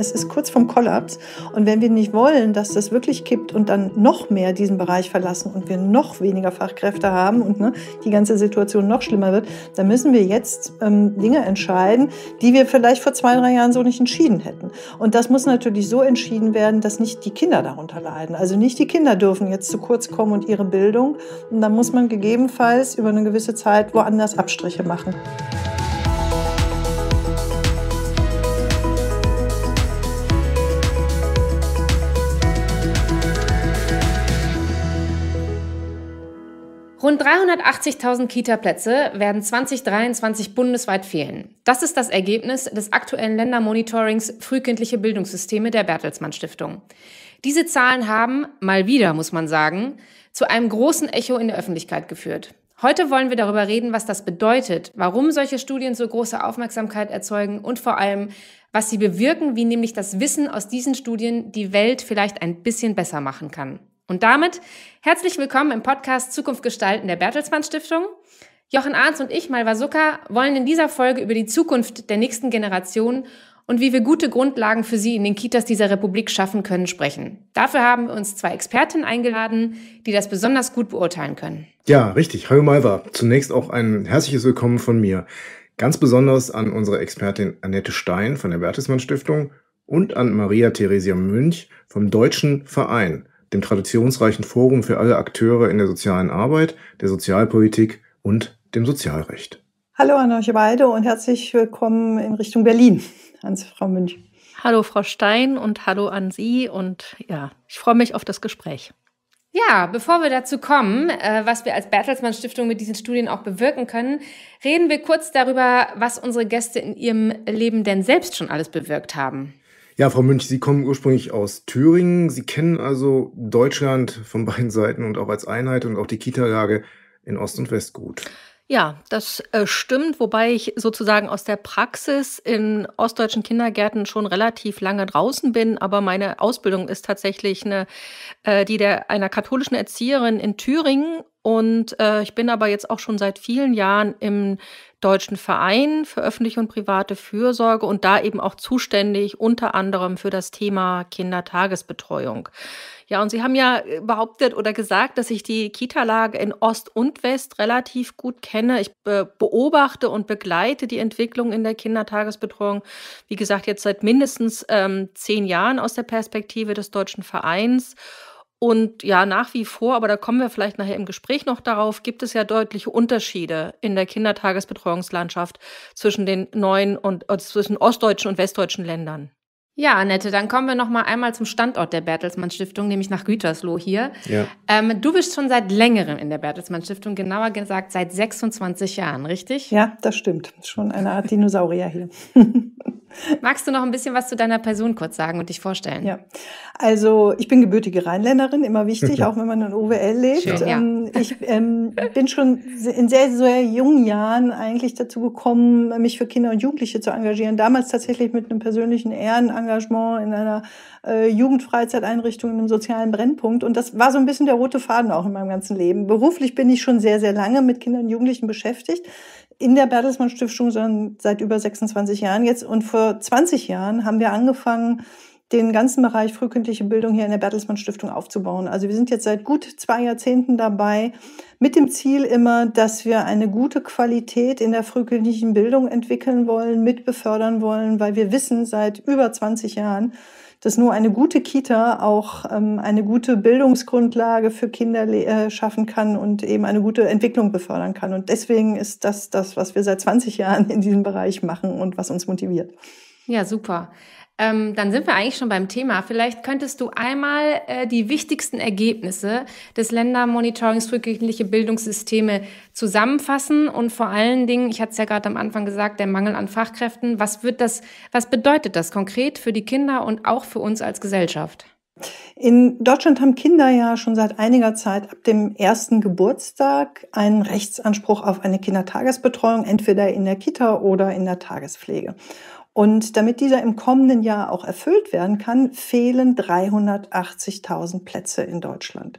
es ist kurz vom Kollaps. Und wenn wir nicht wollen, dass das wirklich kippt und dann noch mehr diesen Bereich verlassen und wir noch weniger Fachkräfte haben und ne, die ganze Situation noch schlimmer wird, dann müssen wir jetzt ähm, Dinge entscheiden, die wir vielleicht vor zwei, drei Jahren so nicht entschieden hätten. Und das muss natürlich so entschieden werden, dass nicht die Kinder darunter leiden. Also nicht die Kinder dürfen jetzt zu kurz kommen und ihre Bildung. Und dann muss man gegebenenfalls über eine gewisse Zeit woanders Abstriche machen. Rund 380.000 Kita-Plätze werden 2023 bundesweit fehlen. Das ist das Ergebnis des aktuellen Ländermonitorings Frühkindliche Bildungssysteme der Bertelsmann Stiftung. Diese Zahlen haben, mal wieder muss man sagen, zu einem großen Echo in der Öffentlichkeit geführt. Heute wollen wir darüber reden, was das bedeutet, warum solche Studien so große Aufmerksamkeit erzeugen und vor allem, was sie bewirken, wie nämlich das Wissen aus diesen Studien die Welt vielleicht ein bisschen besser machen kann. Und damit herzlich willkommen im Podcast Zukunft gestalten der Bertelsmann Stiftung. Jochen Arns und ich, Malva Zucker, wollen in dieser Folge über die Zukunft der nächsten Generation und wie wir gute Grundlagen für sie in den Kitas dieser Republik schaffen können, sprechen. Dafür haben wir uns zwei Expertinnen eingeladen, die das besonders gut beurteilen können. Ja, richtig. Hallo Malva. Zunächst auch ein herzliches Willkommen von mir. Ganz besonders an unsere Expertin Annette Stein von der Bertelsmann Stiftung und an Maria Theresia Münch vom Deutschen Verein dem traditionsreichen Forum für alle Akteure in der sozialen Arbeit, der Sozialpolitik und dem Sozialrecht. Hallo an euch beide und herzlich willkommen in Richtung Berlin, an Frau Münch. Hallo Frau Stein und hallo an Sie und ja, ich freue mich auf das Gespräch. Ja, bevor wir dazu kommen, äh, was wir als Bertelsmann Stiftung mit diesen Studien auch bewirken können, reden wir kurz darüber, was unsere Gäste in ihrem Leben denn selbst schon alles bewirkt haben. Ja, Frau Münch, Sie kommen ursprünglich aus Thüringen. Sie kennen also Deutschland von beiden Seiten und auch als Einheit und auch die Kita-Lage in Ost und West gut. Ja, das äh, stimmt, wobei ich sozusagen aus der Praxis in ostdeutschen Kindergärten schon relativ lange draußen bin, aber meine Ausbildung ist tatsächlich eine, äh, die der einer katholischen Erzieherin in Thüringen und äh, ich bin aber jetzt auch schon seit vielen Jahren im deutschen Verein für öffentliche und private Fürsorge und da eben auch zuständig unter anderem für das Thema Kindertagesbetreuung. Ja, und Sie haben ja äh, behauptet oder gesagt, dass ich die Kita-Lage in Ost und West relativ gut kenne. Ich äh, beobachte und begleite die Entwicklung in der Kindertagesbetreuung, wie gesagt, jetzt seit mindestens ähm, zehn Jahren aus der Perspektive des Deutschen Vereins. Und ja, nach wie vor, aber da kommen wir vielleicht nachher im Gespräch noch darauf, gibt es ja deutliche Unterschiede in der Kindertagesbetreuungslandschaft zwischen den neuen und äh, zwischen ostdeutschen und westdeutschen Ländern. Ja, Annette, dann kommen wir noch mal einmal zum Standort der Bertelsmann Stiftung, nämlich nach Gütersloh hier. Ja. Ähm, du bist schon seit längerem in der Bertelsmann Stiftung, genauer gesagt seit 26 Jahren, richtig? Ja, das stimmt. Schon eine Art Dinosaurier hier. Magst du noch ein bisschen was zu deiner Person kurz sagen und dich vorstellen? Ja, also ich bin gebürtige Rheinländerin, immer wichtig, auch wenn man in OWL lebt. Schön, ähm, Ich ähm, bin schon in sehr, sehr jungen Jahren eigentlich dazu gekommen, mich für Kinder und Jugendliche zu engagieren. Damals tatsächlich mit einem persönlichen Ehrenamt Engagement in einer äh, Jugendfreizeiteinrichtung, in einem sozialen Brennpunkt. Und das war so ein bisschen der rote Faden auch in meinem ganzen Leben. Beruflich bin ich schon sehr, sehr lange mit Kindern und Jugendlichen beschäftigt. In der Bertelsmann Stiftung sondern seit über 26 Jahren jetzt. Und vor 20 Jahren haben wir angefangen, den ganzen Bereich frühkindliche Bildung hier in der Bertelsmann Stiftung aufzubauen. Also wir sind jetzt seit gut zwei Jahrzehnten dabei, mit dem Ziel immer, dass wir eine gute Qualität in der frühkindlichen Bildung entwickeln wollen, mit befördern wollen, weil wir wissen seit über 20 Jahren, dass nur eine gute Kita auch ähm, eine gute Bildungsgrundlage für Kinder äh, schaffen kann und eben eine gute Entwicklung befördern kann. Und deswegen ist das das, was wir seit 20 Jahren in diesem Bereich machen und was uns motiviert. Ja, super ähm, dann sind wir eigentlich schon beim Thema. Vielleicht könntest du einmal äh, die wichtigsten Ergebnisse des Ländermonitorings frühkindliche Bildungssysteme zusammenfassen und vor allen Dingen, ich hatte es ja gerade am Anfang gesagt, der Mangel an Fachkräften. Was wird das, was bedeutet das konkret für die Kinder und auch für uns als Gesellschaft? In Deutschland haben Kinder ja schon seit einiger Zeit ab dem ersten Geburtstag einen Rechtsanspruch auf eine Kindertagesbetreuung, entweder in der Kita oder in der Tagespflege. Und damit dieser im kommenden Jahr auch erfüllt werden kann, fehlen 380.000 Plätze in Deutschland.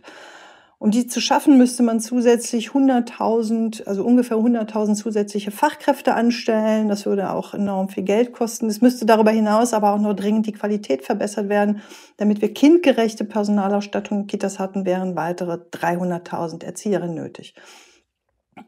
Um die zu schaffen, müsste man zusätzlich 100.000, also ungefähr 100.000 zusätzliche Fachkräfte anstellen. Das würde auch enorm viel Geld kosten. Es müsste darüber hinaus aber auch noch dringend die Qualität verbessert werden. Damit wir kindgerechte Personalausstattung in Kitas hatten, wären weitere 300.000 Erzieherinnen nötig.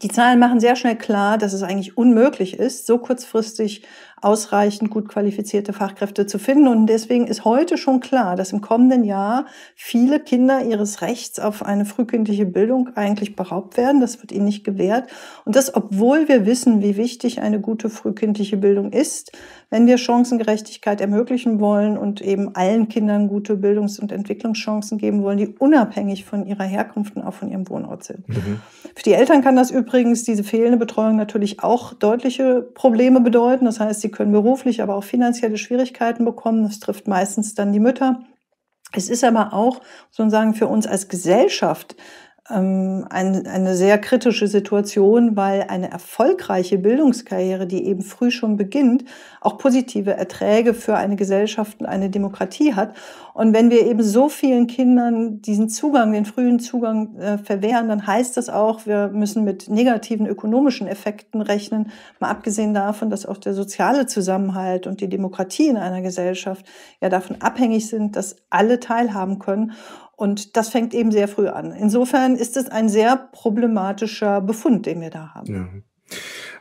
Die Zahlen machen sehr schnell klar, dass es eigentlich unmöglich ist, so kurzfristig ausreichend gut qualifizierte Fachkräfte zu finden. Und deswegen ist heute schon klar, dass im kommenden Jahr viele Kinder ihres Rechts auf eine frühkindliche Bildung eigentlich beraubt werden. Das wird ihnen nicht gewährt. Und das, obwohl wir wissen, wie wichtig eine gute frühkindliche Bildung ist, wenn wir Chancengerechtigkeit ermöglichen wollen und eben allen Kindern gute Bildungs- und Entwicklungschancen geben wollen, die unabhängig von ihrer Herkunft und auch von ihrem Wohnort sind. Mhm. Für die Eltern kann das übrigens, diese fehlende Betreuung natürlich auch deutliche Probleme bedeuten. Das heißt, sie können beruflich, aber auch finanzielle Schwierigkeiten bekommen. Das trifft meistens dann die Mütter. Es ist aber auch sozusagen für uns als Gesellschaft ähm, ein, eine sehr kritische Situation, weil eine erfolgreiche Bildungskarriere, die eben früh schon beginnt, auch positive Erträge für eine Gesellschaft und eine Demokratie hat. Und wenn wir eben so vielen Kindern diesen Zugang, den frühen Zugang äh, verwehren, dann heißt das auch, wir müssen mit negativen ökonomischen Effekten rechnen, mal abgesehen davon, dass auch der soziale Zusammenhalt und die Demokratie in einer Gesellschaft ja davon abhängig sind, dass alle teilhaben können. Und das fängt eben sehr früh an. Insofern ist es ein sehr problematischer Befund, den wir da haben. Ja.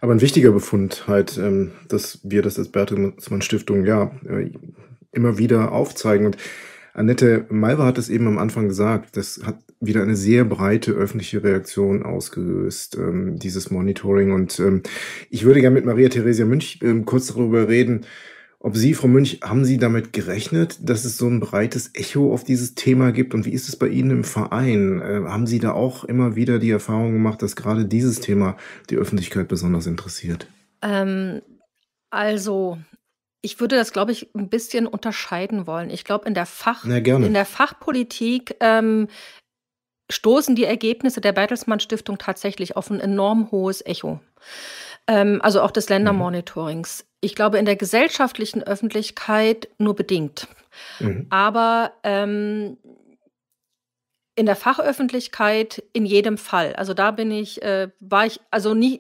Aber ein wichtiger Befund halt, ähm, dass wir das als Bertelsmann Stiftung ja äh, immer wieder aufzeigen. Und Annette Malver hat es eben am Anfang gesagt, das hat wieder eine sehr breite öffentliche Reaktion ausgelöst, ähm, dieses Monitoring. Und ähm, ich würde gerne mit Maria Theresia Münch kurz darüber reden, ob Sie, Frau Münch, haben Sie damit gerechnet, dass es so ein breites Echo auf dieses Thema gibt? Und wie ist es bei Ihnen im Verein? Äh, haben Sie da auch immer wieder die Erfahrung gemacht, dass gerade dieses Thema die Öffentlichkeit besonders interessiert? Ähm, also, ich würde das, glaube ich, ein bisschen unterscheiden wollen. Ich glaube, in, der Fach in der Fachpolitik ähm, stoßen die Ergebnisse der Bertelsmann Stiftung tatsächlich auf ein enorm hohes Echo. Ähm, also auch des mhm. Ländermonitorings. Ich glaube, in der gesellschaftlichen Öffentlichkeit nur bedingt. Mhm. Aber ähm, in der Fachöffentlichkeit in jedem Fall. Also da bin ich, äh, war ich also nie,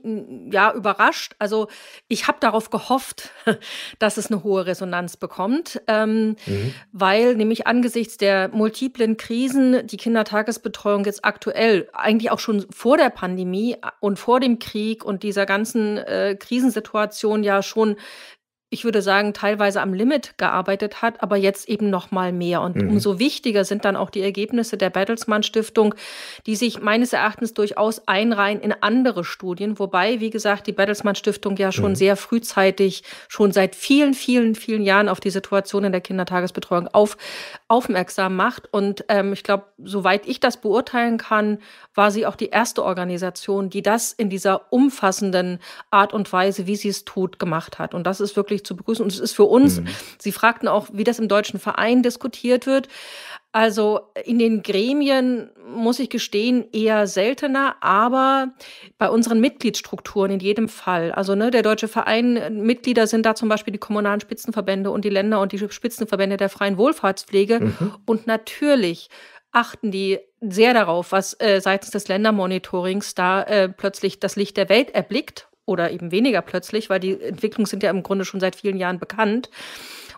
ja, überrascht. Also ich habe darauf gehofft, dass es eine hohe Resonanz bekommt, ähm, mhm. weil nämlich angesichts der multiplen Krisen die Kindertagesbetreuung jetzt aktuell, eigentlich auch schon vor der Pandemie und vor dem Krieg und dieser ganzen äh, Krisensituation ja schon ich würde sagen, teilweise am Limit gearbeitet hat, aber jetzt eben noch mal mehr. Und mhm. umso wichtiger sind dann auch die Ergebnisse der Bertelsmann Stiftung, die sich meines Erachtens durchaus einreihen in andere Studien. Wobei, wie gesagt, die Bertelsmann Stiftung ja schon mhm. sehr frühzeitig, schon seit vielen, vielen, vielen Jahren auf die Situation in der Kindertagesbetreuung auf, aufmerksam macht. Und ähm, ich glaube, soweit ich das beurteilen kann, war sie auch die erste Organisation, die das in dieser umfassenden Art und Weise, wie sie es tut, gemacht hat. Und das ist wirklich zu begrüßen. Und es ist für uns, mhm. Sie fragten auch, wie das im deutschen Verein diskutiert wird. Also in den Gremien, muss ich gestehen, eher seltener, aber bei unseren Mitgliedsstrukturen in jedem Fall. Also ne, der Deutsche Verein, Mitglieder sind da zum Beispiel die kommunalen Spitzenverbände und die Länder und die Spitzenverbände der freien Wohlfahrtspflege. Mhm. Und natürlich achten die sehr darauf, was äh, seitens des Ländermonitorings da äh, plötzlich das Licht der Welt erblickt oder eben weniger plötzlich, weil die Entwicklungen sind ja im Grunde schon seit vielen Jahren bekannt.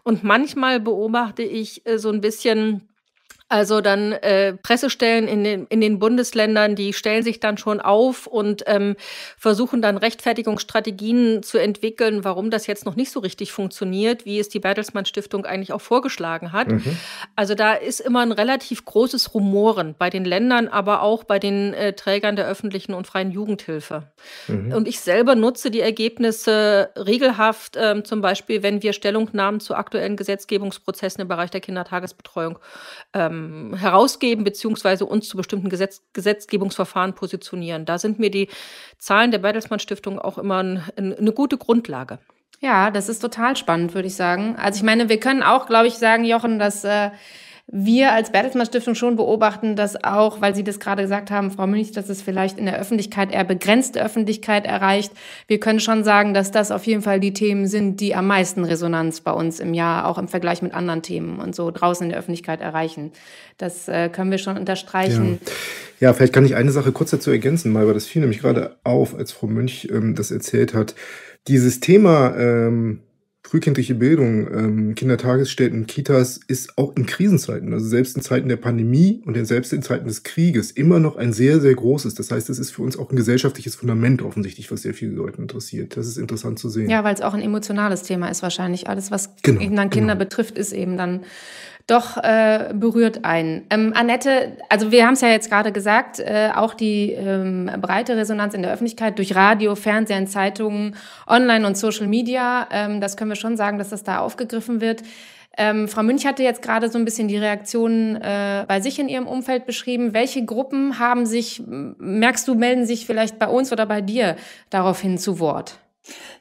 Und manchmal beobachte ich äh, so ein bisschen also dann äh, Pressestellen in den, in den Bundesländern, die stellen sich dann schon auf und ähm, versuchen dann Rechtfertigungsstrategien zu entwickeln, warum das jetzt noch nicht so richtig funktioniert, wie es die Bertelsmann Stiftung eigentlich auch vorgeschlagen hat. Mhm. Also da ist immer ein relativ großes Rumoren bei den Ländern, aber auch bei den äh, Trägern der öffentlichen und freien Jugendhilfe. Mhm. Und ich selber nutze die Ergebnisse regelhaft, äh, zum Beispiel, wenn wir Stellungnahmen zu aktuellen Gesetzgebungsprozessen im Bereich der Kindertagesbetreuung ähm, ähm, herausgeben beziehungsweise uns zu bestimmten Gesetz Gesetzgebungsverfahren positionieren. Da sind mir die Zahlen der Bertelsmann Stiftung auch immer ein, ein, eine gute Grundlage. Ja, das ist total spannend, würde ich sagen. Also ich meine, wir können auch, glaube ich, sagen, Jochen, dass äh, wir als Bertelsmann Stiftung schon beobachten, dass auch, weil Sie das gerade gesagt haben, Frau Münch, dass es vielleicht in der Öffentlichkeit eher begrenzte Öffentlichkeit erreicht. Wir können schon sagen, dass das auf jeden Fall die Themen sind, die am meisten Resonanz bei uns im Jahr, auch im Vergleich mit anderen Themen und so draußen in der Öffentlichkeit erreichen. Das äh, können wir schon unterstreichen. Ja. ja. vielleicht kann ich eine Sache kurz dazu ergänzen, weil das fiel nämlich gerade auf, als Frau Münch ähm, das erzählt hat. Dieses Thema, ähm frühkindliche Bildung, ähm, Kindertagesstätten, Kitas ist auch in Krisenzeiten, also selbst in Zeiten der Pandemie und selbst in Zeiten des Krieges immer noch ein sehr, sehr großes. Das heißt, es ist für uns auch ein gesellschaftliches Fundament offensichtlich, was sehr viele Leute interessiert. Das ist interessant zu sehen. Ja, weil es auch ein emotionales Thema ist wahrscheinlich. Alles, was genau, Kinder, genau. Kinder betrifft, ist eben dann doch äh, berührt einen. Ähm, Annette, also wir haben es ja jetzt gerade gesagt, äh, auch die ähm, breite Resonanz in der Öffentlichkeit durch Radio, Fernsehen, Zeitungen, Online und Social Media, ähm, das können wir schon sagen, dass das da aufgegriffen wird. Ähm, Frau Münch hatte jetzt gerade so ein bisschen die Reaktionen äh, bei sich in ihrem Umfeld beschrieben. Welche Gruppen haben sich, merkst du, melden sich vielleicht bei uns oder bei dir daraufhin zu Wort?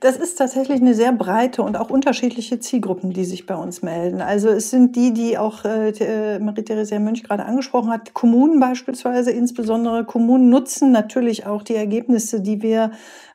Das ist tatsächlich eine sehr breite und auch unterschiedliche Zielgruppen, die sich bei uns melden. Also es sind die, die auch äh, äh Marie-Therese Münch gerade angesprochen hat, Kommunen beispielsweise insbesondere. Kommunen nutzen natürlich auch die Ergebnisse, die wir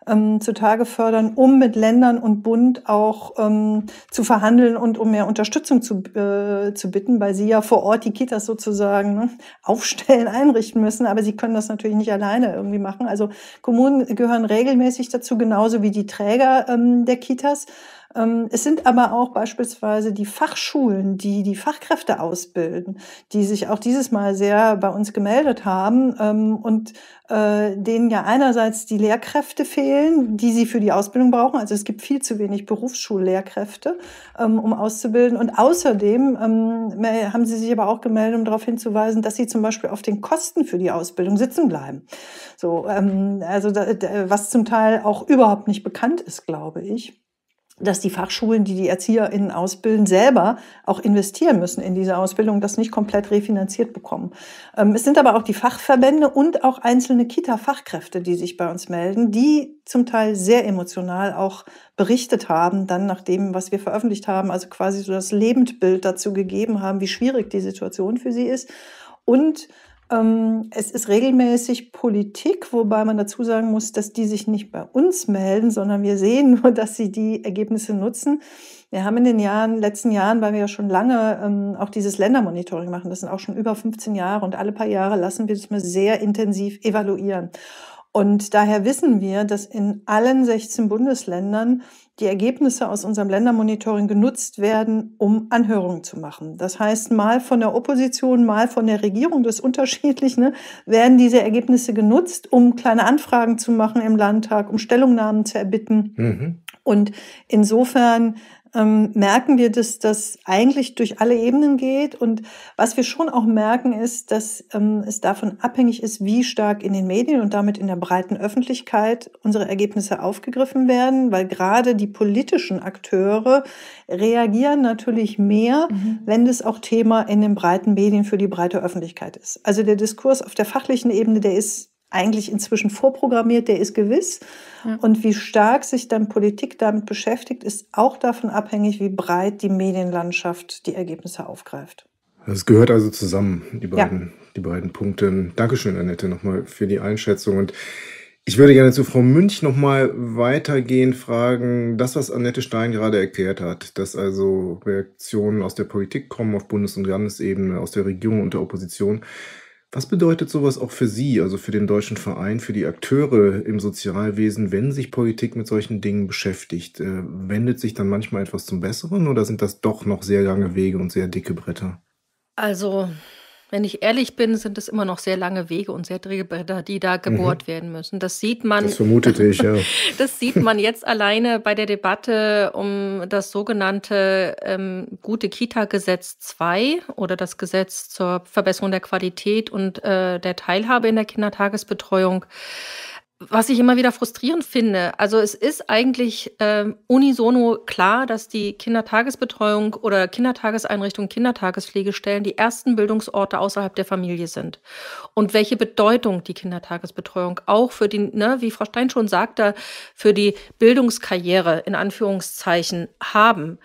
ähm, zutage fördern, um mit Ländern und Bund auch ähm, zu verhandeln und um mehr Unterstützung zu, äh, zu bitten, weil sie ja vor Ort die Kitas sozusagen ne, aufstellen, einrichten müssen. Aber sie können das natürlich nicht alleine irgendwie machen. Also Kommunen gehören regelmäßig dazu, genauso wie die Träger ähm, der Kitas. Ähm, es sind aber auch beispielsweise die Fachschulen, die die Fachkräfte ausbilden, die sich auch dieses Mal sehr bei uns gemeldet haben ähm, und äh, denen ja einerseits die Lehrkräfte fehlen, die sie für die Ausbildung brauchen. Also es gibt viel zu wenig Berufsschullehrkräfte, ähm, um auszubilden. Und außerdem haben sie sich aber auch gemeldet, um darauf hinzuweisen, dass sie zum Beispiel auf den Kosten für die Ausbildung sitzen bleiben. So, also was zum Teil auch überhaupt nicht bekannt ist, glaube ich dass die Fachschulen, die die ErzieherInnen ausbilden, selber auch investieren müssen in diese Ausbildung, das nicht komplett refinanziert bekommen. Ähm, es sind aber auch die Fachverbände und auch einzelne Kita-Fachkräfte, die sich bei uns melden, die zum Teil sehr emotional auch berichtet haben, dann nach dem, was wir veröffentlicht haben, also quasi so das Lebendbild dazu gegeben haben, wie schwierig die Situation für sie ist und ähm, es ist regelmäßig Politik, wobei man dazu sagen muss, dass die sich nicht bei uns melden, sondern wir sehen nur, dass sie die Ergebnisse nutzen. Wir haben in den Jahren, letzten Jahren, weil wir ja schon lange ähm, auch dieses Ländermonitoring machen, das sind auch schon über 15 Jahre und alle paar Jahre lassen wir es mal sehr intensiv evaluieren. Und daher wissen wir, dass in allen 16 Bundesländern die Ergebnisse aus unserem Ländermonitoring genutzt werden, um Anhörungen zu machen. Das heißt, mal von der Opposition, mal von der Regierung, das ist unterschiedlich, ne, werden diese Ergebnisse genutzt, um kleine Anfragen zu machen im Landtag, um Stellungnahmen zu erbitten. Mhm. Und insofern ähm, merken wir, dass das eigentlich durch alle Ebenen geht. Und was wir schon auch merken, ist, dass ähm, es davon abhängig ist, wie stark in den Medien und damit in der breiten Öffentlichkeit unsere Ergebnisse aufgegriffen werden, weil gerade die politischen Akteure reagieren natürlich mehr, mhm. wenn das auch Thema in den breiten Medien für die breite Öffentlichkeit ist. Also der Diskurs auf der fachlichen Ebene, der ist eigentlich inzwischen vorprogrammiert, der ist gewiss. Ja. Und wie stark sich dann Politik damit beschäftigt, ist auch davon abhängig, wie breit die Medienlandschaft die Ergebnisse aufgreift. Das gehört also zusammen, die beiden, ja. die beiden Punkte. Dankeschön, Annette, nochmal für die Einschätzung. Und ich würde gerne zu Frau Münch nochmal weitergehend fragen, das, was Annette Stein gerade erklärt hat, dass also Reaktionen aus der Politik kommen auf Bundes- und Landesebene, aus der Regierung und der Opposition. Was bedeutet sowas auch für Sie, also für den deutschen Verein, für die Akteure im Sozialwesen, wenn sich Politik mit solchen Dingen beschäftigt? Äh, wendet sich dann manchmal etwas zum Besseren oder sind das doch noch sehr lange Wege und sehr dicke Bretter? Also wenn ich ehrlich bin, sind es immer noch sehr lange Wege und sehr dringende Bretter, die da mhm. gebohrt mhm. werden müssen. Das sieht man. Das vermutete ich, ja. das sieht man jetzt alleine bei der Debatte um das sogenannte ähm, Gute Kita-Gesetz 2 oder das Gesetz zur Verbesserung der Qualität und äh, der Teilhabe in der Kindertagesbetreuung was ich immer wieder frustrierend finde. Also es ist eigentlich äh, unisono klar, dass die Kindertagesbetreuung oder Kindertageseinrichtungen, Kindertagespflegestellen die ersten Bildungsorte außerhalb der Familie sind. Und welche Bedeutung die Kindertagesbetreuung auch für die, ne, wie Frau Stein schon sagte, für die Bildungskarriere in Anführungszeichen haben.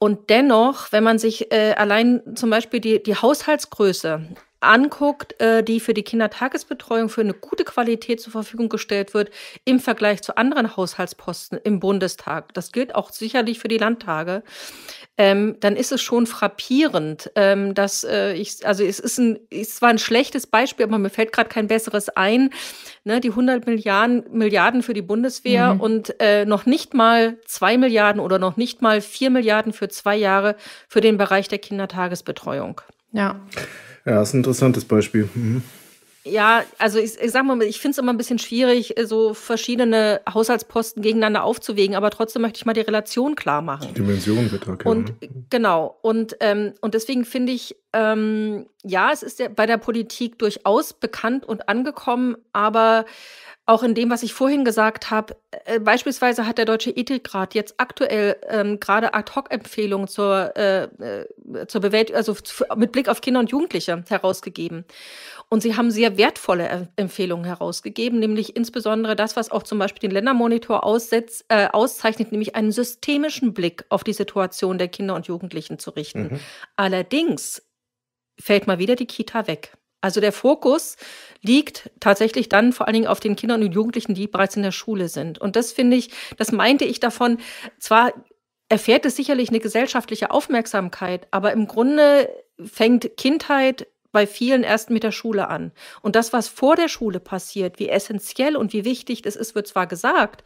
Und dennoch, wenn man sich äh, allein zum Beispiel die, die Haushaltsgröße anguckt, äh, die für die Kindertagesbetreuung für eine gute Qualität zur Verfügung gestellt wird im Vergleich zu anderen Haushaltsposten im Bundestag, das gilt auch sicherlich für die Landtage, ähm, dann ist es schon frappierend, ähm, dass äh, ich, also es ist ein, ist zwar ein schlechtes Beispiel, aber mir fällt gerade kein besseres ein, ne, die 100 Milliarden, Milliarden für die Bundeswehr mhm. und äh, noch nicht mal zwei Milliarden oder noch nicht mal vier Milliarden für zwei Jahre für den Bereich der Kindertagesbetreuung. Ja. Ja, das ist ein interessantes Beispiel. Mhm. Ja, also ich, ich sag mal, ich finde es immer ein bisschen schwierig, so verschiedene Haushaltsposten gegeneinander aufzuwägen, aber trotzdem möchte ich mal die Relation klar machen. Die Dimension wird Okay. Und genau, und, ähm, und deswegen finde ich, ähm, ja, es ist ja bei der Politik durchaus bekannt und angekommen, aber auch in dem, was ich vorhin gesagt habe, äh, beispielsweise hat der Deutsche Ethikrat jetzt aktuell ähm, gerade Ad-Hoc-Empfehlungen zur, äh, äh zur Bewältigung, also mit Blick auf Kinder und Jugendliche herausgegeben. Und sie haben sehr wertvolle er Empfehlungen herausgegeben, nämlich insbesondere das, was auch zum Beispiel den Ländermonitor aussetzt, äh, auszeichnet, nämlich einen systemischen Blick auf die Situation der Kinder und Jugendlichen zu richten. Mhm. Allerdings fällt mal wieder die Kita weg. Also der Fokus liegt tatsächlich dann vor allen Dingen auf den Kindern und Jugendlichen, die bereits in der Schule sind. Und das finde ich, das meinte ich davon, zwar erfährt es sicherlich eine gesellschaftliche Aufmerksamkeit, aber im Grunde fängt Kindheit bei vielen erst mit der Schule an. Und das, was vor der Schule passiert, wie essentiell und wie wichtig das ist, wird zwar gesagt,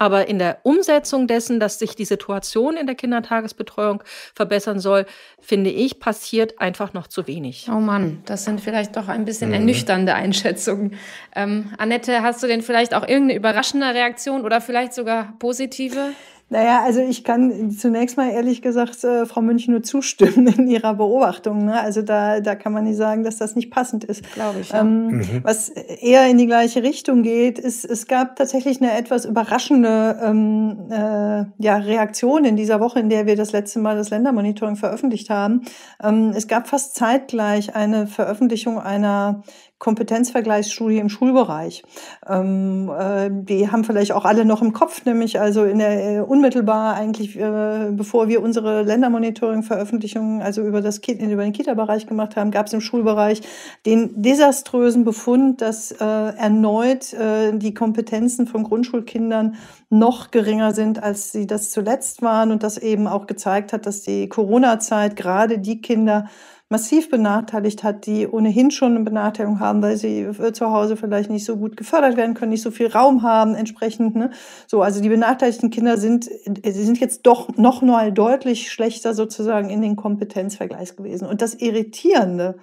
aber in der Umsetzung dessen, dass sich die Situation in der Kindertagesbetreuung verbessern soll, finde ich, passiert einfach noch zu wenig. Oh Mann, das sind vielleicht doch ein bisschen mhm. ernüchternde Einschätzungen. Ähm, Annette, hast du denn vielleicht auch irgendeine überraschende Reaktion oder vielleicht sogar positive? Naja, also ich kann zunächst mal ehrlich gesagt äh, Frau Münch nur zustimmen in ihrer Beobachtung. Ne? Also da, da kann man nicht sagen, dass das nicht passend ist. Glaube ich. Ja. Ähm, mhm. Was eher in die gleiche Richtung geht, ist, es gab tatsächlich eine etwas überraschende ähm, äh, ja, Reaktion in dieser Woche, in der wir das letzte Mal das Ländermonitoring veröffentlicht haben. Ähm, es gab fast zeitgleich eine Veröffentlichung einer Kompetenzvergleichsstudie im Schulbereich. Ähm, äh, die haben vielleicht auch alle noch im Kopf, nämlich also in der äh, unmittelbar eigentlich, äh, bevor wir unsere Ländermonitoring-Veröffentlichungen, also über, das, über den Kita-Bereich gemacht haben, gab es im Schulbereich den desaströsen Befund, dass äh, erneut äh, die Kompetenzen von Grundschulkindern noch geringer sind, als sie das zuletzt waren und das eben auch gezeigt hat, dass die Corona-Zeit gerade die Kinder massiv benachteiligt hat, die ohnehin schon eine Benachteiligung haben, weil sie äh, zu Hause vielleicht nicht so gut gefördert werden können, nicht so viel Raum haben entsprechend. Ne? So, also die benachteiligten Kinder sind, äh, sie sind jetzt doch noch mal deutlich schlechter sozusagen in den Kompetenzvergleich gewesen. Und das Irritierende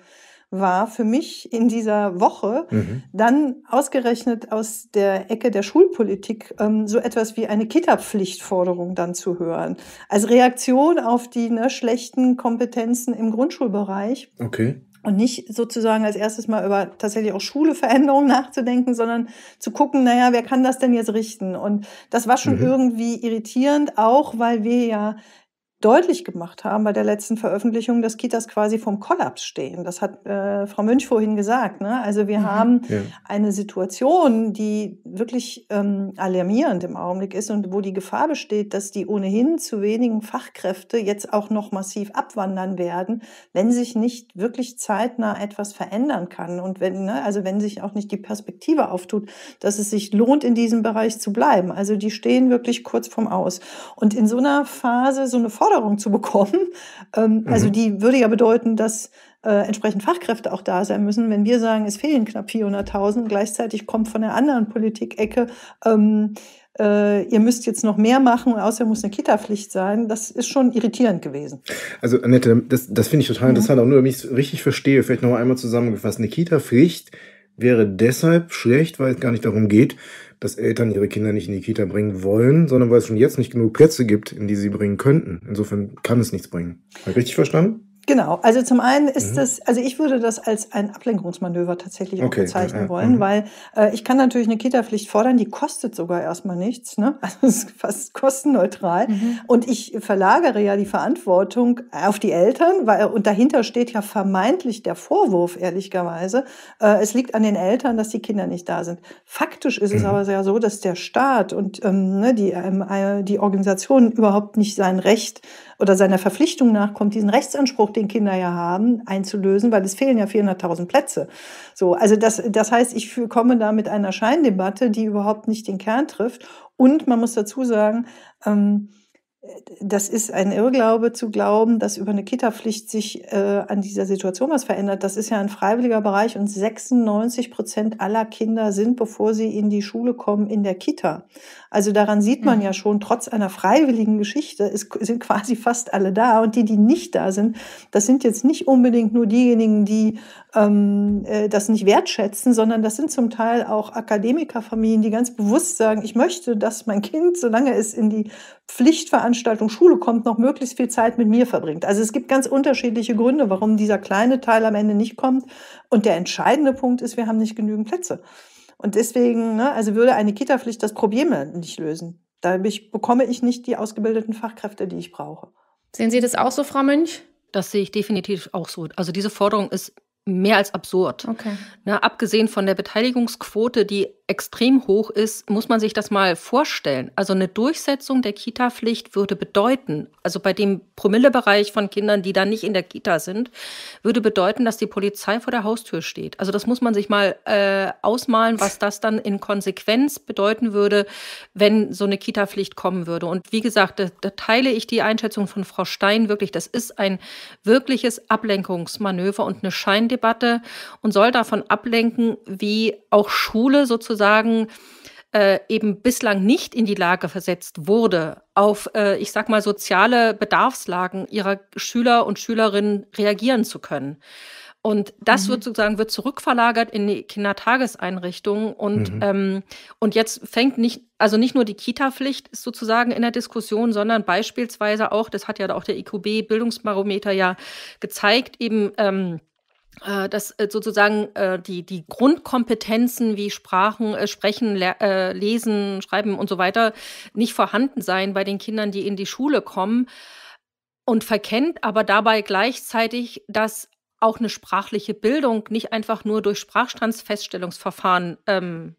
war für mich in dieser Woche, mhm. dann ausgerechnet aus der Ecke der Schulpolitik ähm, so etwas wie eine Kita-Pflichtforderung dann zu hören. Als Reaktion auf die ne, schlechten Kompetenzen im Grundschulbereich. Okay. Und nicht sozusagen als erstes mal über tatsächlich auch Schule-Veränderungen nachzudenken, sondern zu gucken, naja, wer kann das denn jetzt richten? Und das war schon mhm. irgendwie irritierend, auch weil wir ja deutlich gemacht haben bei der letzten Veröffentlichung, dass Kitas quasi vom Kollaps stehen. Das hat äh, Frau Münch vorhin gesagt. Ne? Also wir mhm. haben ja. eine Situation, die wirklich ähm, alarmierend im Augenblick ist und wo die Gefahr besteht, dass die ohnehin zu wenigen Fachkräfte jetzt auch noch massiv abwandern werden, wenn sich nicht wirklich zeitnah etwas verändern kann und wenn ne? also wenn sich auch nicht die Perspektive auftut, dass es sich lohnt, in diesem Bereich zu bleiben. Also die stehen wirklich kurz vorm Aus. Und in so einer Phase so eine Forderung zu bekommen. Ähm, also mhm. Also die würde ja bedeuten, dass äh, entsprechend Fachkräfte auch da sein müssen. Wenn wir sagen, es fehlen knapp 400.000, gleichzeitig kommt von der anderen Politikecke, ähm, äh, ihr müsst jetzt noch mehr machen, außerdem muss eine Kita-Pflicht sein, das ist schon irritierend gewesen. Also Annette, das, das finde ich total mhm. interessant, auch nur damit ich es richtig verstehe, vielleicht noch einmal zusammengefasst, eine Kita-Pflicht wäre deshalb schlecht, weil es gar nicht darum geht, dass Eltern ihre Kinder nicht in die Kita bringen wollen, sondern weil es schon jetzt nicht genug Plätze gibt, in die sie bringen könnten. Insofern kann es nichts bringen. ich Richtig verstanden? Genau, also zum einen ist mhm. das, also ich würde das als ein Ablenkungsmanöver tatsächlich okay. bezeichnen wollen, mhm. weil äh, ich kann natürlich eine Kita-Pflicht fordern, die kostet sogar erstmal nichts, ne? also ist fast kostenneutral mhm. und ich verlagere ja die Verantwortung auf die Eltern, weil und dahinter steht ja vermeintlich der Vorwurf, ehrlicherweise, äh, es liegt an den Eltern, dass die Kinder nicht da sind. Faktisch ist es mhm. aber ja so, dass der Staat und ähm, ne, die, ähm, äh, die Organisation überhaupt nicht sein Recht oder seiner Verpflichtung nachkommt, diesen Rechtsanspruch, den Kinder ja haben, einzulösen, weil es fehlen ja 400.000 Plätze. So, also das, das heißt, ich komme da mit einer Scheindebatte, die überhaupt nicht den Kern trifft. Und man muss dazu sagen, ähm, das ist ein Irrglaube zu glauben, dass über eine Kita-Pflicht sich äh, an dieser Situation was verändert. Das ist ja ein freiwilliger Bereich und 96 Prozent aller Kinder sind, bevor sie in die Schule kommen, in der Kita. Also daran sieht man mhm. ja schon, trotz einer freiwilligen Geschichte ist, sind quasi fast alle da. Und die, die nicht da sind, das sind jetzt nicht unbedingt nur diejenigen, die ähm, äh, das nicht wertschätzen, sondern das sind zum Teil auch Akademikerfamilien, die ganz bewusst sagen, ich möchte, dass mein Kind, solange es in die Pflichtveranstaltung Schule kommt, noch möglichst viel Zeit mit mir verbringt. Also es gibt ganz unterschiedliche Gründe, warum dieser kleine Teil am Ende nicht kommt. Und der entscheidende Punkt ist, wir haben nicht genügend Plätze. Und deswegen, ne, also würde eine Kita-Pflicht das Problem nicht lösen. Dadurch bekomme ich nicht die ausgebildeten Fachkräfte, die ich brauche. Sehen Sie das auch so, Frau Münch? Das sehe ich definitiv auch so. Also diese Forderung ist mehr als absurd. Okay. Na, ne, abgesehen von der Beteiligungsquote, die extrem hoch ist, muss man sich das mal vorstellen. Also eine Durchsetzung der Kita-Pflicht würde bedeuten, also bei dem Promillebereich von Kindern, die da nicht in der Kita sind, würde bedeuten, dass die Polizei vor der Haustür steht. Also das muss man sich mal äh, ausmalen, was das dann in Konsequenz bedeuten würde, wenn so eine Kita-Pflicht kommen würde. Und wie gesagt, da, da teile ich die Einschätzung von Frau Stein wirklich. Das ist ein wirkliches Ablenkungsmanöver und eine Scheindebatte und soll davon ablenken, wie auch Schule sozusagen sozusagen äh, eben bislang nicht in die Lage versetzt wurde, auf, äh, ich sag mal, soziale Bedarfslagen ihrer Schüler und Schülerinnen reagieren zu können. Und das mhm. wird sozusagen wird zurückverlagert in die Kindertageseinrichtungen und mhm. ähm, und jetzt fängt nicht also nicht nur die Kita-Pflicht sozusagen in der Diskussion, sondern beispielsweise auch das hat ja auch der IQB Bildungsbarometer ja gezeigt eben ähm, äh, dass äh, sozusagen äh, die, die Grundkompetenzen wie Sprachen, Sprechen, Lesen, Schreiben und so weiter nicht vorhanden sein bei den Kindern, die in die Schule kommen und verkennt aber dabei gleichzeitig, dass auch eine sprachliche Bildung nicht einfach nur durch Sprachstandsfeststellungsverfahren ähm,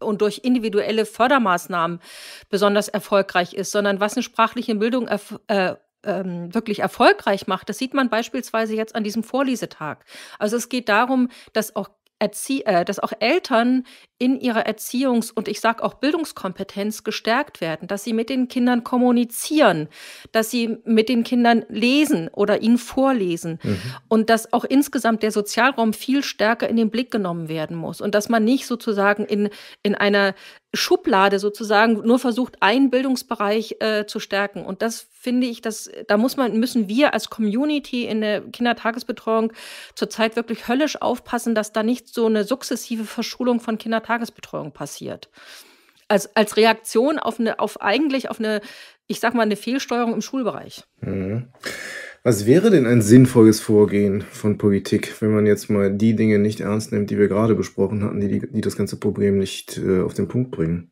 und durch individuelle Fördermaßnahmen besonders erfolgreich ist, sondern was eine sprachliche Bildung äh, ähm, wirklich erfolgreich macht. Das sieht man beispielsweise jetzt an diesem Vorlesetag. Also es geht darum, dass auch Erzie äh, dass auch Eltern in ihrer Erziehungs- und ich sage auch Bildungskompetenz gestärkt werden, dass sie mit den Kindern kommunizieren, dass sie mit den Kindern lesen oder ihnen vorlesen mhm. und dass auch insgesamt der Sozialraum viel stärker in den Blick genommen werden muss und dass man nicht sozusagen in, in einer Schublade sozusagen nur versucht, einen Bildungsbereich äh, zu stärken. Und das finde ich, dass da muss man, müssen wir als Community in der Kindertagesbetreuung zurzeit wirklich höllisch aufpassen, dass da nicht so eine sukzessive Verschulung von Kindertagesbetreuung passiert. Als, als Reaktion auf eine, auf eigentlich auf eine, ich sag mal, eine Fehlsteuerung im Schulbereich. Mhm. Was wäre denn ein sinnvolles Vorgehen von Politik, wenn man jetzt mal die Dinge nicht ernst nimmt, die wir gerade besprochen hatten, die, die das ganze Problem nicht äh, auf den Punkt bringen?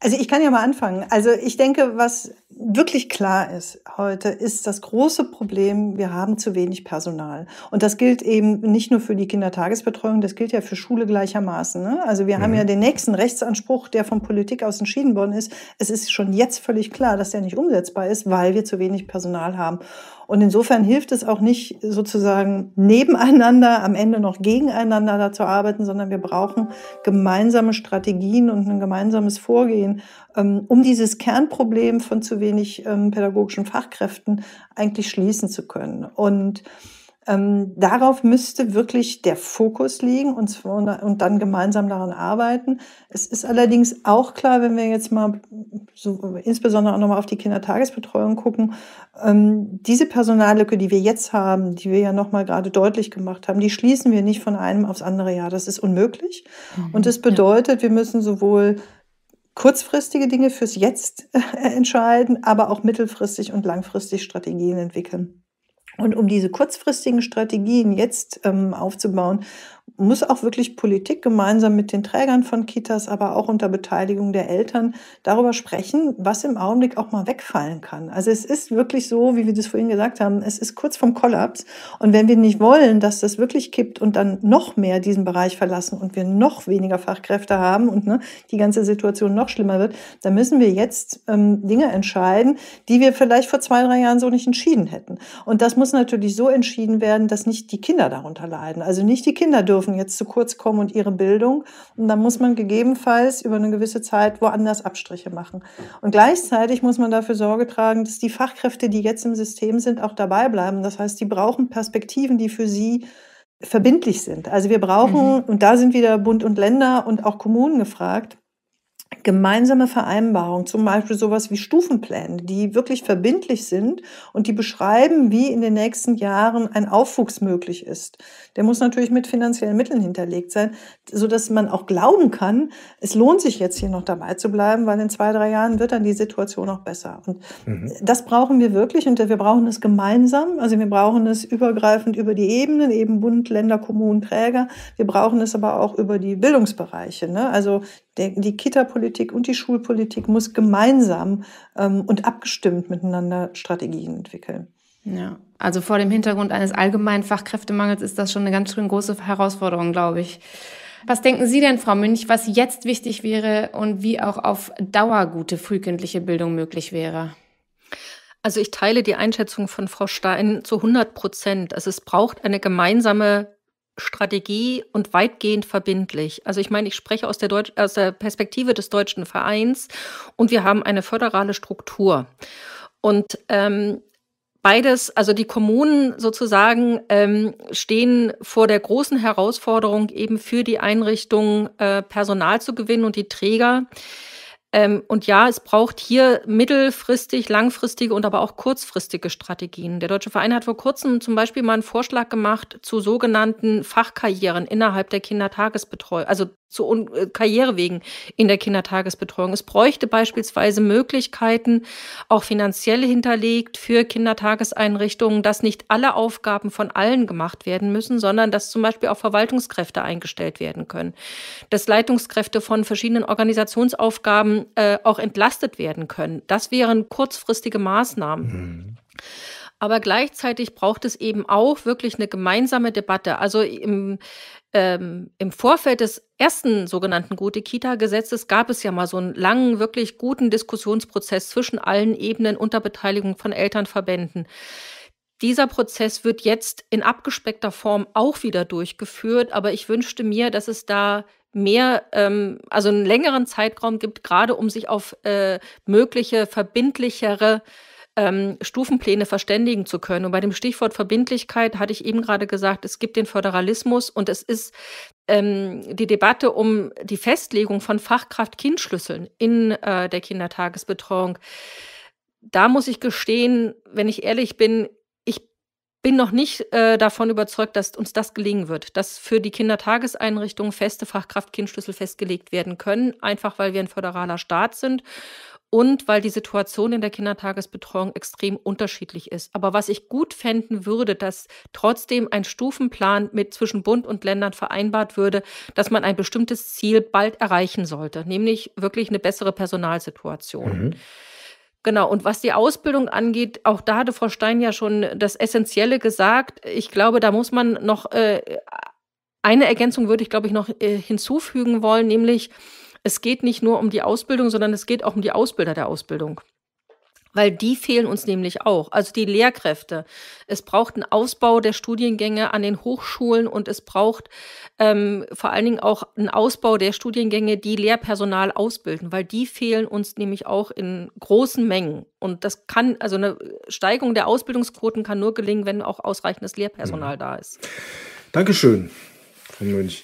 Also ich kann ja mal anfangen. Also ich denke, was wirklich klar ist heute, ist das große Problem, wir haben zu wenig Personal. Und das gilt eben nicht nur für die Kindertagesbetreuung, das gilt ja für Schule gleichermaßen. Ne? Also wir mhm. haben ja mhm. den nächsten Rechtsanspruch, der von Politik aus entschieden worden ist. Es ist schon jetzt völlig klar, dass der nicht umsetzbar ist, weil wir zu wenig Personal haben. Und insofern hilft es auch nicht sozusagen nebeneinander, am Ende noch gegeneinander da zu arbeiten, sondern wir brauchen gemeinsame Strategien und ein gemeinsames Vorgehen, ähm, um dieses Kernproblem von zu zu wenig ähm, pädagogischen Fachkräften eigentlich schließen zu können. Und ähm, darauf müsste wirklich der Fokus liegen und, zwar, und dann gemeinsam daran arbeiten. Es ist allerdings auch klar, wenn wir jetzt mal so, insbesondere auch nochmal auf die Kindertagesbetreuung gucken, ähm, diese Personallücke, die wir jetzt haben, die wir ja nochmal gerade deutlich gemacht haben, die schließen wir nicht von einem aufs andere Jahr. Das ist unmöglich. Mhm. Und das bedeutet, wir müssen sowohl kurzfristige Dinge fürs Jetzt äh, äh, entscheiden, aber auch mittelfristig und langfristig Strategien entwickeln. Und um diese kurzfristigen Strategien jetzt ähm, aufzubauen, muss auch wirklich Politik gemeinsam mit den Trägern von Kitas, aber auch unter Beteiligung der Eltern darüber sprechen, was im Augenblick auch mal wegfallen kann. Also es ist wirklich so, wie wir das vorhin gesagt haben, es ist kurz vom Kollaps. Und wenn wir nicht wollen, dass das wirklich kippt und dann noch mehr diesen Bereich verlassen und wir noch weniger Fachkräfte haben und ne, die ganze Situation noch schlimmer wird, dann müssen wir jetzt ähm, Dinge entscheiden, die wir vielleicht vor zwei, drei Jahren so nicht entschieden hätten. Und das muss natürlich so entschieden werden, dass nicht die Kinder darunter leiden. Also nicht die Kinder dürfen dürfen jetzt zu kurz kommen und ihre Bildung. Und dann muss man gegebenenfalls über eine gewisse Zeit woanders Abstriche machen. Und gleichzeitig muss man dafür Sorge tragen, dass die Fachkräfte, die jetzt im System sind, auch dabei bleiben. Das heißt, die brauchen Perspektiven, die für sie verbindlich sind. Also wir brauchen, mhm. und da sind wieder Bund und Länder und auch Kommunen gefragt, gemeinsame Vereinbarungen, zum Beispiel sowas wie Stufenpläne, die wirklich verbindlich sind und die beschreiben, wie in den nächsten Jahren ein Aufwuchs möglich ist. Der muss natürlich mit finanziellen Mitteln hinterlegt sein, so dass man auch glauben kann, es lohnt sich jetzt hier noch dabei zu bleiben, weil in zwei, drei Jahren wird dann die Situation auch besser. Und mhm. das brauchen wir wirklich und wir brauchen es gemeinsam. Also wir brauchen es übergreifend über die Ebenen, eben Bund, Länder, Kommunen, Träger. Wir brauchen es aber auch über die Bildungsbereiche. Ne? Also der, die Kita-Politik und die Schulpolitik muss gemeinsam ähm, und abgestimmt miteinander Strategien entwickeln. Ja, also vor dem Hintergrund eines allgemeinen Fachkräftemangels ist das schon eine ganz schön große Herausforderung, glaube ich. Was denken Sie denn, Frau Münch, was jetzt wichtig wäre und wie auch auf Dauer gute frühkindliche Bildung möglich wäre? Also ich teile die Einschätzung von Frau Stein zu 100 Prozent. Also es braucht eine gemeinsame Strategie und weitgehend verbindlich. Also ich meine, ich spreche aus der, Deutsch aus der Perspektive des deutschen Vereins und wir haben eine föderale Struktur. Und ähm, beides, also die Kommunen sozusagen ähm, stehen vor der großen Herausforderung, eben für die Einrichtung äh, Personal zu gewinnen und die Träger ähm, und ja, es braucht hier mittelfristig, langfristige und aber auch kurzfristige Strategien. Der Deutsche Verein hat vor kurzem zum Beispiel mal einen Vorschlag gemacht zu sogenannten Fachkarrieren innerhalb der Kindertagesbetreuung, also zu äh, Karrierewegen in der Kindertagesbetreuung. Es bräuchte beispielsweise Möglichkeiten, auch finanziell hinterlegt für Kindertageseinrichtungen, dass nicht alle Aufgaben von allen gemacht werden müssen, sondern dass zum Beispiel auch Verwaltungskräfte eingestellt werden können, dass Leitungskräfte von verschiedenen Organisationsaufgaben äh, auch entlastet werden können. Das wären kurzfristige Maßnahmen. Mhm. Aber gleichzeitig braucht es eben auch wirklich eine gemeinsame Debatte. Also im, ähm, im Vorfeld des ersten sogenannten Gute-Kita-Gesetzes gab es ja mal so einen langen, wirklich guten Diskussionsprozess zwischen allen Ebenen unter Beteiligung von Elternverbänden. Dieser Prozess wird jetzt in abgespeckter Form auch wieder durchgeführt, aber ich wünschte mir, dass es da mehr, ähm, also einen längeren Zeitraum gibt, gerade um sich auf äh, mögliche verbindlichere ähm, Stufenpläne verständigen zu können. Und bei dem Stichwort Verbindlichkeit hatte ich eben gerade gesagt, es gibt den Föderalismus und es ist ähm, die Debatte um die Festlegung von Fachkraft-Kindschlüsseln in äh, der Kindertagesbetreuung. Da muss ich gestehen, wenn ich ehrlich bin, ich bin noch nicht äh, davon überzeugt, dass uns das gelingen wird, dass für die Kindertageseinrichtungen feste Fachkraft-Kindschlüssel festgelegt werden können, einfach weil wir ein föderaler Staat sind und weil die Situation in der Kindertagesbetreuung extrem unterschiedlich ist. Aber was ich gut fänden würde, dass trotzdem ein Stufenplan mit zwischen Bund und Ländern vereinbart würde, dass man ein bestimmtes Ziel bald erreichen sollte, nämlich wirklich eine bessere Personalsituation. Mhm. Genau, und was die Ausbildung angeht, auch da hatte Frau Stein ja schon das Essentielle gesagt. Ich glaube, da muss man noch äh, eine Ergänzung würde ich, glaube ich, noch äh, hinzufügen wollen, nämlich es geht nicht nur um die Ausbildung, sondern es geht auch um die Ausbilder der Ausbildung. Weil die fehlen uns nämlich auch, also die Lehrkräfte. Es braucht einen Ausbau der Studiengänge an den Hochschulen und es braucht ähm, vor allen Dingen auch einen Ausbau der Studiengänge, die Lehrpersonal ausbilden, weil die fehlen uns nämlich auch in großen Mengen. Und das kann, also eine Steigerung der Ausbildungsquoten kann nur gelingen, wenn auch ausreichendes Lehrpersonal mhm. da ist. Dankeschön, Frau Münch.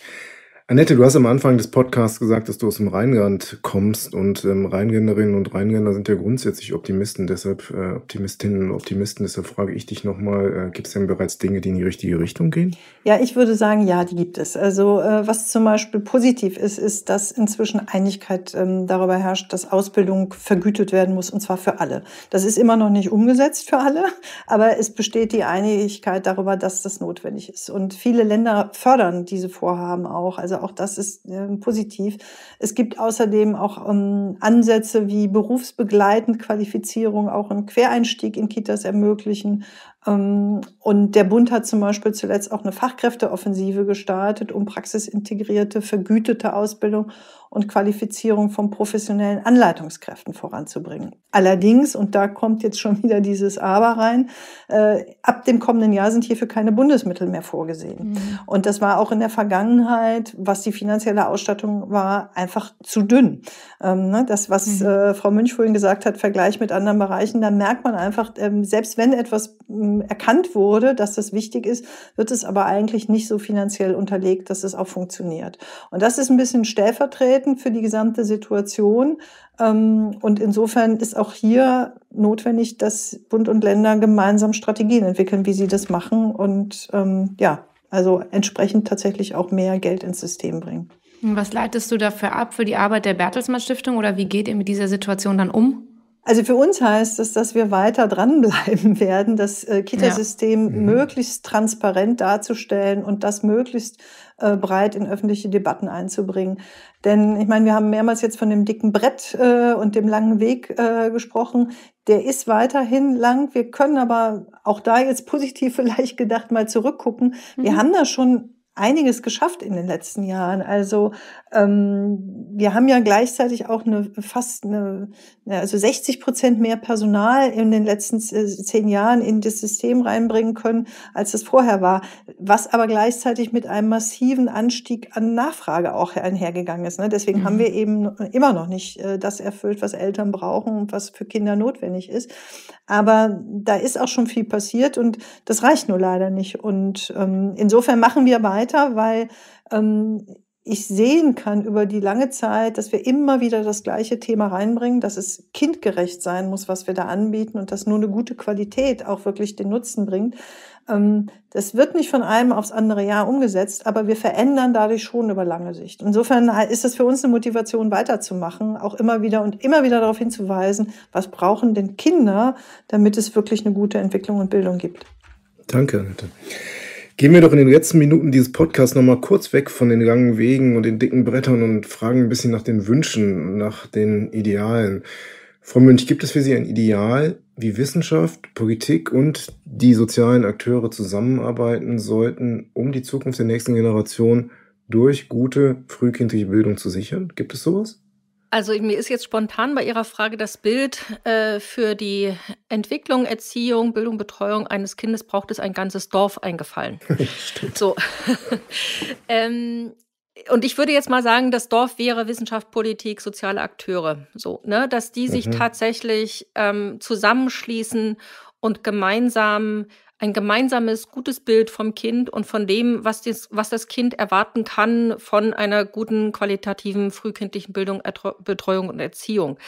Annette, du hast am Anfang des Podcasts gesagt, dass du aus dem Rheinland kommst und ähm, Rheingänderinnen und Rheinländer sind ja grundsätzlich Optimisten, deshalb äh, Optimistinnen und Optimisten, deshalb frage ich dich nochmal, äh, gibt es denn bereits Dinge, die in die richtige Richtung gehen? Ja, ich würde sagen, ja, die gibt es. Also äh, was zum Beispiel positiv ist, ist, dass inzwischen Einigkeit ähm, darüber herrscht, dass Ausbildung vergütet werden muss und zwar für alle. Das ist immer noch nicht umgesetzt für alle, aber es besteht die Einigkeit darüber, dass das notwendig ist. Und viele Länder fördern diese Vorhaben auch. Also also auch das ist äh, positiv. Es gibt außerdem auch ähm, Ansätze wie berufsbegleitend Qualifizierung, auch einen Quereinstieg in Kitas ermöglichen, ähm, und der Bund hat zum Beispiel zuletzt auch eine Fachkräfteoffensive gestartet, um praxisintegrierte, vergütete Ausbildung und Qualifizierung von professionellen Anleitungskräften voranzubringen. Allerdings, und da kommt jetzt schon wieder dieses Aber rein, äh, ab dem kommenden Jahr sind hierfür keine Bundesmittel mehr vorgesehen. Mhm. Und das war auch in der Vergangenheit, was die finanzielle Ausstattung war, einfach zu dünn. Ähm, ne, das, was mhm. äh, Frau Münch vorhin gesagt hat, Vergleich mit anderen Bereichen, da merkt man einfach, ähm, selbst wenn etwas ähm, ähm, erkannt wurde, dass das wichtig ist, wird es aber eigentlich nicht so finanziell unterlegt, dass es auch funktioniert. Und das ist ein bisschen stellvertretend für die gesamte Situation. Ähm, und insofern ist auch hier notwendig, dass Bund und Länder gemeinsam Strategien entwickeln, wie sie das machen und ähm, ja, also entsprechend tatsächlich auch mehr Geld ins System bringen. Was leitest du dafür ab für die Arbeit der Bertelsmann Stiftung oder wie geht ihr mit dieser Situation dann um? Also für uns heißt es, dass wir weiter dranbleiben werden, das äh, Kitasystem ja. mhm. möglichst transparent darzustellen und das möglichst äh, breit in öffentliche Debatten einzubringen. Denn ich meine, wir haben mehrmals jetzt von dem dicken Brett äh, und dem langen Weg äh, gesprochen. Der ist weiterhin lang. Wir können aber auch da jetzt positiv vielleicht gedacht mal zurückgucken. Mhm. Wir haben da schon einiges geschafft in den letzten Jahren. Also ähm, wir haben ja gleichzeitig auch eine fast eine, also 60 Prozent mehr Personal in den letzten äh, zehn Jahren in das System reinbringen können, als es vorher war. Was aber gleichzeitig mit einem massiven Anstieg an Nachfrage auch einhergegangen ist. Ne? Deswegen mhm. haben wir mhm. eben immer noch nicht äh, das erfüllt, was Eltern brauchen und was für Kinder notwendig ist. Aber da ist auch schon viel passiert und das reicht nur leider nicht. Und ähm, insofern machen wir weiter weiter, weil ähm, ich sehen kann über die lange Zeit, dass wir immer wieder das gleiche Thema reinbringen, dass es kindgerecht sein muss, was wir da anbieten und dass nur eine gute Qualität auch wirklich den Nutzen bringt. Ähm, das wird nicht von einem aufs andere Jahr umgesetzt, aber wir verändern dadurch schon über lange Sicht. Insofern äh, ist das für uns eine Motivation, weiterzumachen, auch immer wieder und immer wieder darauf hinzuweisen, was brauchen denn Kinder, damit es wirklich eine gute Entwicklung und Bildung gibt. Danke, Annette. Gehen wir doch in den letzten Minuten dieses Podcasts nochmal kurz weg von den langen Wegen und den dicken Brettern und fragen ein bisschen nach den Wünschen, nach den Idealen. Frau Münch, gibt es für Sie ein Ideal, wie Wissenschaft, Politik und die sozialen Akteure zusammenarbeiten sollten, um die Zukunft der nächsten Generation durch gute frühkindliche Bildung zu sichern? Gibt es sowas? Also mir ist jetzt spontan bei Ihrer Frage das Bild äh, für die Entwicklung, Erziehung, Bildung, Betreuung eines Kindes braucht es ein ganzes Dorf eingefallen. so. ähm, und ich würde jetzt mal sagen, das Dorf wäre Wissenschaft, Politik, soziale Akteure, so, ne, dass die sich mhm. tatsächlich ähm, zusammenschließen und gemeinsam ein gemeinsames, gutes Bild vom Kind und von dem, was das, was das Kind erwarten kann von einer guten, qualitativen, frühkindlichen Bildung, Ertreu Betreuung und Erziehung.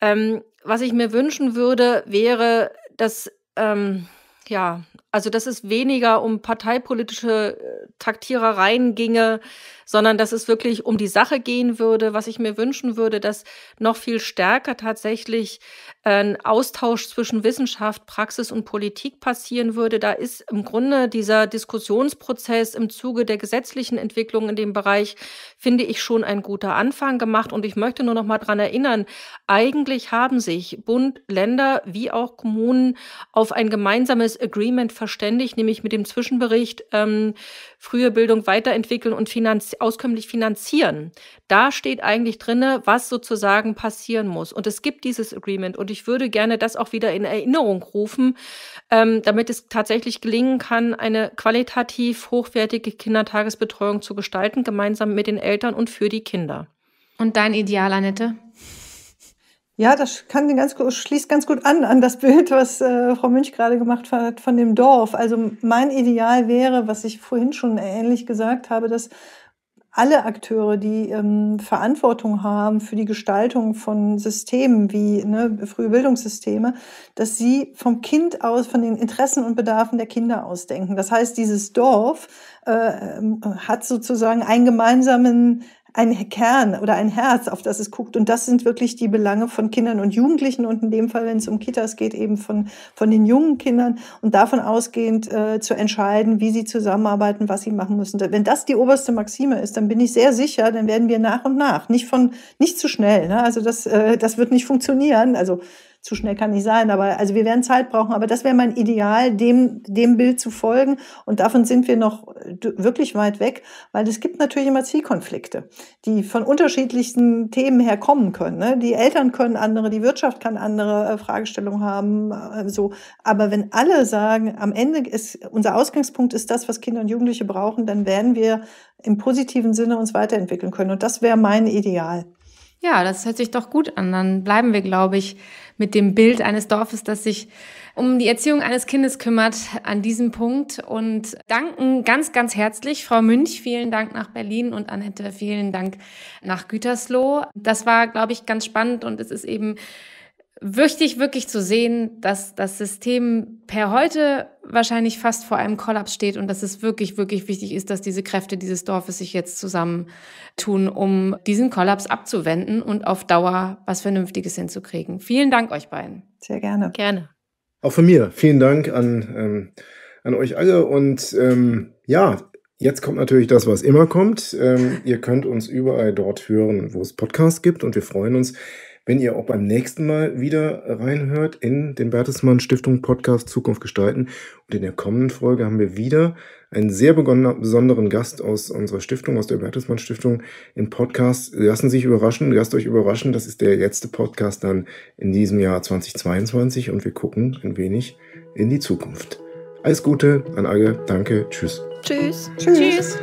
Ähm, was ich mir wünschen würde, wäre, dass ähm, ja, also dass es weniger um parteipolitische äh, Taktierereien ginge, sondern dass es wirklich um die Sache gehen würde. Was ich mir wünschen würde, dass noch viel stärker tatsächlich äh, ein Austausch zwischen Wissenschaft, Praxis und Politik passieren würde. Da ist im Grunde dieser Diskussionsprozess im Zuge der gesetzlichen Entwicklung in dem Bereich, finde ich, schon ein guter Anfang gemacht. Und ich möchte nur noch mal daran erinnern, eigentlich haben sich Bund, Länder wie auch Kommunen auf ein gemeinsames Agreement verständigt, nämlich mit dem Zwischenbericht ähm, frühe Bildung weiterentwickeln und finanz auskömmlich finanzieren. Da steht eigentlich drin, was sozusagen passieren muss. Und es gibt dieses Agreement. Und ich würde gerne das auch wieder in Erinnerung rufen, ähm, damit es tatsächlich gelingen kann, eine qualitativ hochwertige Kindertagesbetreuung zu gestalten, gemeinsam mit den Eltern und für die Kinder. Und dein Ideal, Annette? Ja, das kann ganz gut, schließt ganz gut an an das Bild, was äh, Frau Münch gerade gemacht hat von dem Dorf. Also mein Ideal wäre, was ich vorhin schon ähnlich gesagt habe, dass alle Akteure, die ähm, Verantwortung haben für die Gestaltung von Systemen wie ne, frühe Bildungssysteme, dass sie vom Kind aus, von den Interessen und Bedarfen der Kinder ausdenken. Das heißt, dieses Dorf äh, ähm, hat sozusagen einen gemeinsamen ein Kern oder ein Herz, auf das es guckt. Und das sind wirklich die Belange von Kindern und Jugendlichen und in dem Fall, wenn es um Kitas geht, eben von, von den jungen Kindern und davon ausgehend äh, zu entscheiden, wie sie zusammenarbeiten, was sie machen müssen. Wenn das die oberste Maxime ist, dann bin ich sehr sicher, dann werden wir nach und nach, nicht von, nicht zu schnell. Ne? Also das, äh, das wird nicht funktionieren. Also zu schnell kann nicht sein, aber also wir werden Zeit brauchen, aber das wäre mein Ideal, dem, dem Bild zu folgen. Und davon sind wir noch äh, wirklich weit weg, weil es gibt natürlich immer Zielkonflikte, die von unterschiedlichsten Themen her kommen können. Ne? Die Eltern können andere, die Wirtschaft kann andere äh, Fragestellungen haben, äh, so. Aber wenn alle sagen, am Ende ist unser Ausgangspunkt ist das, was Kinder und Jugendliche brauchen, dann werden wir im positiven Sinne uns weiterentwickeln können. Und das wäre mein Ideal. Ja, das hört sich doch gut an. Dann bleiben wir, glaube ich, mit dem Bild eines Dorfes, das sich um die Erziehung eines Kindes kümmert an diesem Punkt und danken ganz, ganz herzlich Frau Münch. Vielen Dank nach Berlin und Annette, vielen Dank nach Gütersloh. Das war, glaube ich, ganz spannend und es ist eben wichtig wirklich zu sehen, dass das System per heute wahrscheinlich fast vor einem Kollaps steht und dass es wirklich, wirklich wichtig ist, dass diese Kräfte dieses Dorfes sich jetzt zusammentun, um diesen Kollaps abzuwenden und auf Dauer was Vernünftiges hinzukriegen. Vielen Dank euch beiden. Sehr gerne. Gerne. Auch von mir. Vielen Dank an, ähm, an euch alle und ähm, ja, Jetzt kommt natürlich das, was immer kommt. Ähm, ihr könnt uns überall dort hören, wo es Podcasts gibt und wir freuen uns, wenn ihr auch beim nächsten Mal wieder reinhört in den Bertelsmann Stiftung Podcast Zukunft gestalten. Und in der kommenden Folge haben wir wieder einen sehr besonderen Gast aus unserer Stiftung, aus der Bertelsmann Stiftung im Podcast. Lassen Sie sich überraschen, lasst euch überraschen. Das ist der letzte Podcast dann in diesem Jahr 2022 und wir gucken ein wenig in die Zukunft. Alles Gute an alle. Danke. Tschüss. Tschüss. Tschüss. Tschüss.